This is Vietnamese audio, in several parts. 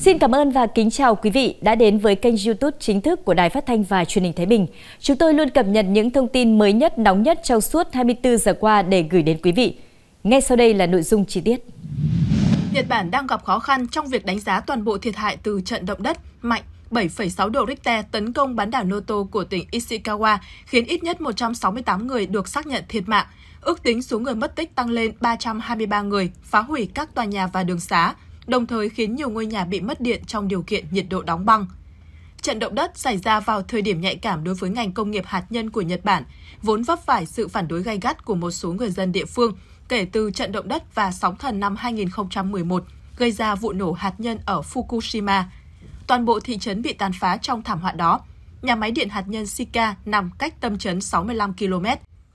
Xin cảm ơn và kính chào quý vị đã đến với kênh YouTube chính thức của Đài Phát thanh và Truyền hình Thái Bình. Chúng tôi luôn cập nhật những thông tin mới nhất, nóng nhất trong suốt 24 giờ qua để gửi đến quý vị. Ngay sau đây là nội dung chi tiết. Nhật Bản đang gặp khó khăn trong việc đánh giá toàn bộ thiệt hại từ trận động đất mạnh 7,6 độ Richter tấn công bán đảo Noto của tỉnh Ishikawa, khiến ít nhất 168 người được xác nhận thiệt mạng. Ước tính số người mất tích tăng lên 323 người, phá hủy các tòa nhà và đường xá, đồng thời khiến nhiều ngôi nhà bị mất điện trong điều kiện nhiệt độ đóng băng. Trận động đất xảy ra vào thời điểm nhạy cảm đối với ngành công nghiệp hạt nhân của Nhật Bản, vốn vấp phải sự phản đối gay gắt của một số người dân địa phương kể từ trận động đất và sóng thần năm 2011 gây ra vụ nổ hạt nhân ở Fukushima. Toàn bộ thị trấn bị tàn phá trong thảm họa đó. Nhà máy điện hạt nhân Sika nằm cách tâm trấn 65 km.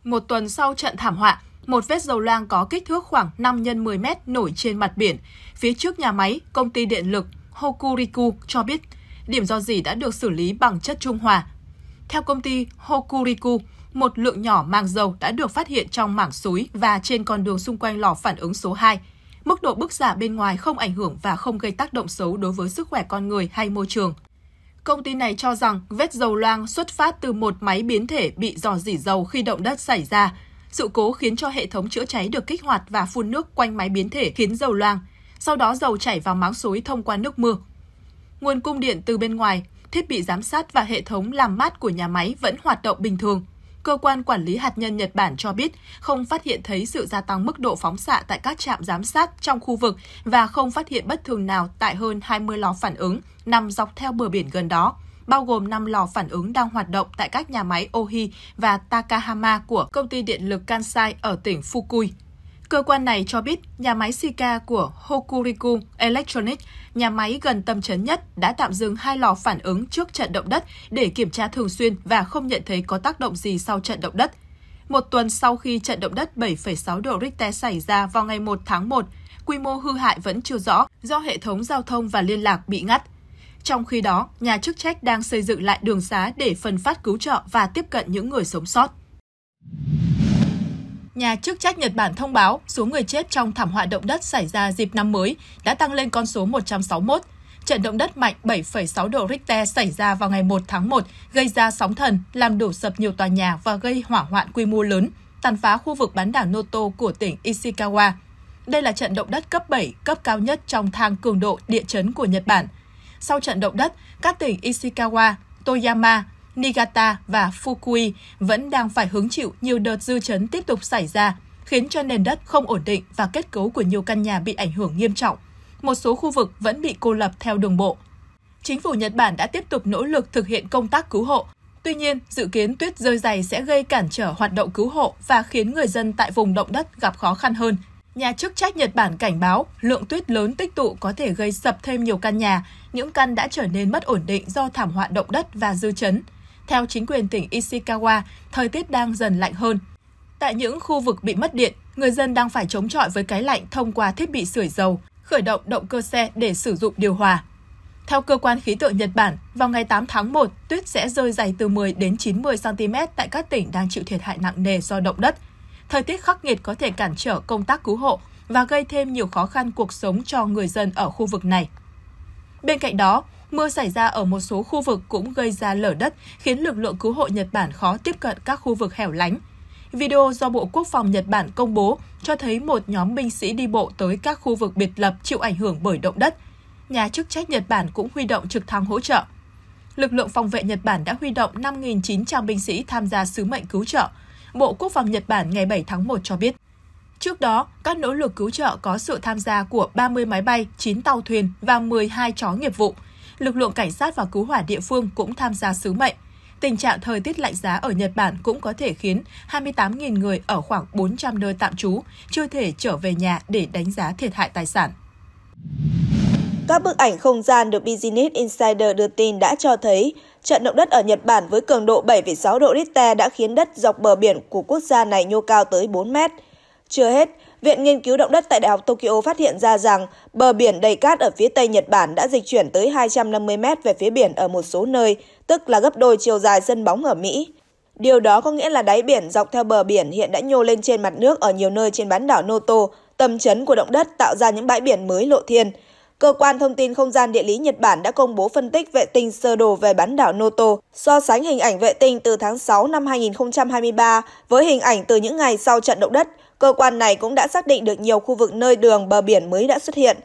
Một tuần sau trận thảm họa, một vết dầu loang có kích thước khoảng 5 x 10 mét nổi trên mặt biển. Phía trước nhà máy, công ty điện lực Hokuriku cho biết điểm do dỉ đã được xử lý bằng chất trung hòa. Theo công ty Hokuriku, một lượng nhỏ màng dầu đã được phát hiện trong mảng suối và trên con đường xung quanh lò phản ứng số 2. Mức độ bức xạ bên ngoài không ảnh hưởng và không gây tác động xấu đối với sức khỏe con người hay môi trường. Công ty này cho rằng vết dầu loang xuất phát từ một máy biến thể bị dò dỉ dầu khi động đất xảy ra, sự cố khiến cho hệ thống chữa cháy được kích hoạt và phun nước quanh máy biến thể khiến dầu loang, sau đó dầu chảy vào máng suối thông qua nước mưa. Nguồn cung điện từ bên ngoài, thiết bị giám sát và hệ thống làm mát của nhà máy vẫn hoạt động bình thường. Cơ quan quản lý hạt nhân Nhật Bản cho biết không phát hiện thấy sự gia tăng mức độ phóng xạ tại các trạm giám sát trong khu vực và không phát hiện bất thường nào tại hơn 20 lò phản ứng nằm dọc theo bờ biển gần đó bao gồm 5 lò phản ứng đang hoạt động tại các nhà máy Ohi và Takahama của công ty điện lực Kansai ở tỉnh Fukui. Cơ quan này cho biết nhà máy Sika của Hokuriku Electronics, nhà máy gần tâm chấn nhất, đã tạm dừng hai lò phản ứng trước trận động đất để kiểm tra thường xuyên và không nhận thấy có tác động gì sau trận động đất. Một tuần sau khi trận động đất 7,6 độ Richter xảy ra vào ngày 1 tháng 1, quy mô hư hại vẫn chưa rõ do hệ thống giao thông và liên lạc bị ngắt. Trong khi đó, nhà chức trách đang xây dựng lại đường xá để phân phát cứu trợ và tiếp cận những người sống sót. Nhà chức trách Nhật Bản thông báo số người chết trong thảm họa động đất xảy ra dịp năm mới đã tăng lên con số 161. Trận động đất mạnh 7,6 độ Richter xảy ra vào ngày 1 tháng 1 gây ra sóng thần, làm đổ sập nhiều tòa nhà và gây hỏa hoạn quy mô lớn, tàn phá khu vực bán đảo Noto của tỉnh Ishikawa. Đây là trận động đất cấp 7, cấp cao nhất trong thang cường độ địa chấn của Nhật Bản – sau trận động đất, các tỉnh Ishikawa, Toyama, Niigata và Fukui vẫn đang phải hứng chịu nhiều đợt dư chấn tiếp tục xảy ra, khiến cho nền đất không ổn định và kết cấu của nhiều căn nhà bị ảnh hưởng nghiêm trọng. Một số khu vực vẫn bị cô lập theo đường bộ. Chính phủ Nhật Bản đã tiếp tục nỗ lực thực hiện công tác cứu hộ. Tuy nhiên, dự kiến tuyết rơi dày sẽ gây cản trở hoạt động cứu hộ và khiến người dân tại vùng động đất gặp khó khăn hơn. Nhà chức trách Nhật Bản cảnh báo lượng tuyết lớn tích tụ có thể gây sập thêm nhiều căn nhà, những căn đã trở nên mất ổn định do thảm họa động đất và dư chấn. Theo chính quyền tỉnh Ishikawa, thời tiết đang dần lạnh hơn. Tại những khu vực bị mất điện, người dân đang phải chống chọi với cái lạnh thông qua thiết bị sưởi dầu, khởi động động cơ xe để sử dụng điều hòa. Theo cơ quan khí tượng Nhật Bản, vào ngày 8 tháng 1, tuyết sẽ rơi dày từ 10 đến 90 cm tại các tỉnh đang chịu thiệt hại nặng nề do động đất. Thời tiết khắc nghiệt có thể cản trở công tác cứu hộ và gây thêm nhiều khó khăn cuộc sống cho người dân ở khu vực này. Bên cạnh đó, mưa xảy ra ở một số khu vực cũng gây ra lở đất, khiến lực lượng cứu hộ Nhật Bản khó tiếp cận các khu vực hẻo lánh. Video do Bộ Quốc phòng Nhật Bản công bố cho thấy một nhóm binh sĩ đi bộ tới các khu vực biệt lập chịu ảnh hưởng bởi động đất. Nhà chức trách Nhật Bản cũng huy động trực thăng hỗ trợ. Lực lượng phòng vệ Nhật Bản đã huy động 5.900 binh sĩ tham gia sứ mệnh cứu trợ. Bộ Quốc phòng Nhật Bản ngày 7 tháng 1 cho biết. Trước đó, các nỗ lực cứu trợ có sự tham gia của 30 máy bay, 9 tàu thuyền và 12 chó nghiệp vụ. Lực lượng cảnh sát và cứu hỏa địa phương cũng tham gia sứ mệnh. Tình trạng thời tiết lạnh giá ở Nhật Bản cũng có thể khiến 28.000 người ở khoảng 400 nơi tạm trú chưa thể trở về nhà để đánh giá thiệt hại tài sản. Các bức ảnh không gian được Business Insider đưa tin đã cho thấy trận động đất ở Nhật Bản với cường độ 7,6 độ Richter đã khiến đất dọc bờ biển của quốc gia này nhô cao tới 4 mét. Chưa hết, Viện Nghiên cứu Động đất tại Đại học Tokyo phát hiện ra rằng bờ biển đầy cát ở phía Tây Nhật Bản đã dịch chuyển tới 250 mét về phía biển ở một số nơi, tức là gấp đôi chiều dài sân bóng ở Mỹ. Điều đó có nghĩa là đáy biển dọc theo bờ biển hiện đã nhô lên trên mặt nước ở nhiều nơi trên bán đảo Noto, tầm chấn của động đất tạo ra những bãi biển mới lộ thiên. Cơ quan thông tin không gian địa lý Nhật Bản đã công bố phân tích vệ tinh sơ đồ về bán đảo Noto, so sánh hình ảnh vệ tinh từ tháng 6 năm 2023 với hình ảnh từ những ngày sau trận động đất – Cơ quan này cũng đã xác định được nhiều khu vực nơi đường bờ biển mới đã xuất hiện.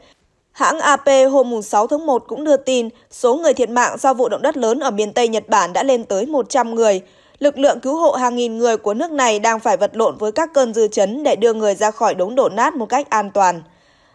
Hãng AP hôm 6 tháng 1 cũng đưa tin số người thiệt mạng do vụ động đất lớn ở miền Tây Nhật Bản đã lên tới 100 người. Lực lượng cứu hộ hàng nghìn người của nước này đang phải vật lộn với các cơn dư chấn để đưa người ra khỏi đống đổ nát một cách an toàn.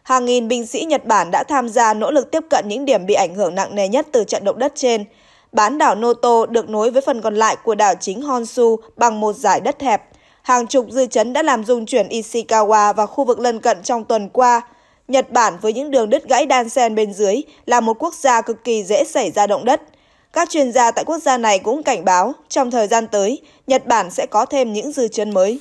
Hàng nghìn binh sĩ Nhật Bản đã tham gia nỗ lực tiếp cận những điểm bị ảnh hưởng nặng nề nhất từ trận động đất trên. Bán đảo Noto được nối với phần còn lại của đảo chính Honshu bằng một dải đất hẹp hàng chục dư chấn đã làm rung chuyển Ishikawa và khu vực lân cận trong tuần qua. Nhật Bản với những đường đứt gãy đan xen bên dưới là một quốc gia cực kỳ dễ xảy ra động đất. Các chuyên gia tại quốc gia này cũng cảnh báo trong thời gian tới, Nhật Bản sẽ có thêm những dư chấn mới.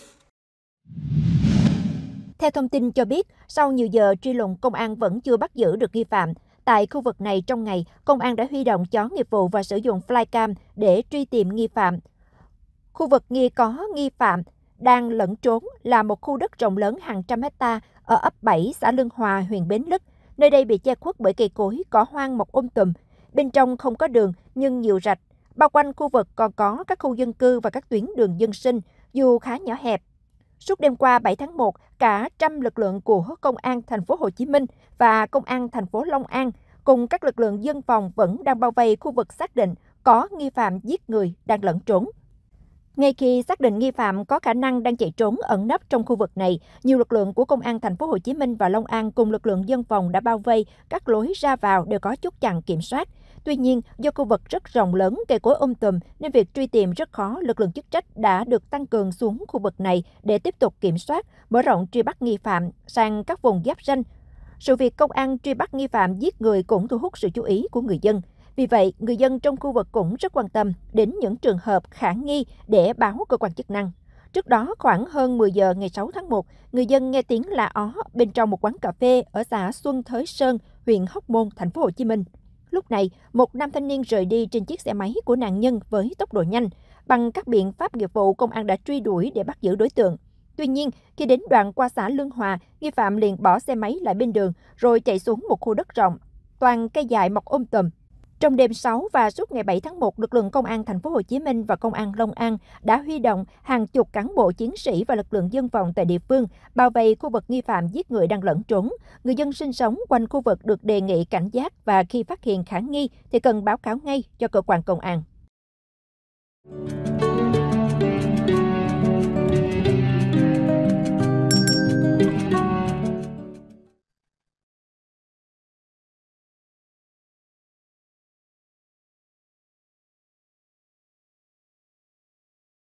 Theo thông tin cho biết, sau nhiều giờ truy lùng, công an vẫn chưa bắt giữ được nghi phạm. Tại khu vực này trong ngày, công an đã huy động chó nghiệp vụ và sử dụng flycam để truy tìm nghi phạm. Khu vực nghi có nghi phạm đang lẫn trốn là một khu đất rộng lớn hàng trăm hecta ở ấp 7 xã Lương Hòa, huyện Bến Lức. Nơi đây bị che khuất bởi cây cối, cỏ hoang mọc um tùm. Bên trong không có đường nhưng nhiều rạch. Bao quanh khu vực còn có các khu dân cư và các tuyến đường dân sinh, dù khá nhỏ hẹp. Suốt đêm qua 7 tháng 1, cả trăm lực lượng của Công an thành phố Hồ Chí Minh và Công an thành phố Long An cùng các lực lượng dân phòng vẫn đang bao vây khu vực xác định có nghi phạm giết người đang lẫn trốn. Ngay khi xác định nghi phạm có khả năng đang chạy trốn ẩn nấp trong khu vực này, nhiều lực lượng của công an thành phố Hồ Chí Minh và Long An cùng lực lượng dân phòng đã bao vây các lối ra vào đều có chốt chặn kiểm soát. Tuy nhiên, do khu vực rất rộng lớn, cây cối um tùm nên việc truy tìm rất khó, lực lượng chức trách đã được tăng cường xuống khu vực này để tiếp tục kiểm soát, mở rộng truy bắt nghi phạm sang các vùng giáp ranh. Sự việc công an truy bắt nghi phạm giết người cũng thu hút sự chú ý của người dân. Vì vậy, người dân trong khu vực cũng rất quan tâm đến những trường hợp khả nghi để báo cơ quan chức năng. Trước đó, khoảng hơn 10 giờ ngày 6 tháng 1, người dân nghe tiếng la ó bên trong một quán cà phê ở xã Xuân Thới Sơn, huyện Hóc Môn, thành phố Hồ Chí Minh. Lúc này, một nam thanh niên rời đi trên chiếc xe máy của nạn nhân với tốc độ nhanh. Bằng các biện pháp nghiệp vụ, công an đã truy đuổi để bắt giữ đối tượng. Tuy nhiên, khi đến đoạn qua xã Lương Hòa, nghi phạm liền bỏ xe máy lại bên đường rồi chạy xuống một khu đất rộng. Toàn cây dại mọc ôm um tùm, trong đêm 6 và suốt ngày 7 tháng 1, lực lượng công an thành phố Hồ Chí Minh và công an Long An đã huy động hàng chục cán bộ chiến sĩ và lực lượng dân phòng tại địa phương bao vây khu vực nghi phạm giết người đang lẫn trốn. Người dân sinh sống quanh khu vực được đề nghị cảnh giác và khi phát hiện khả nghi thì cần báo cáo ngay cho cơ quan công an.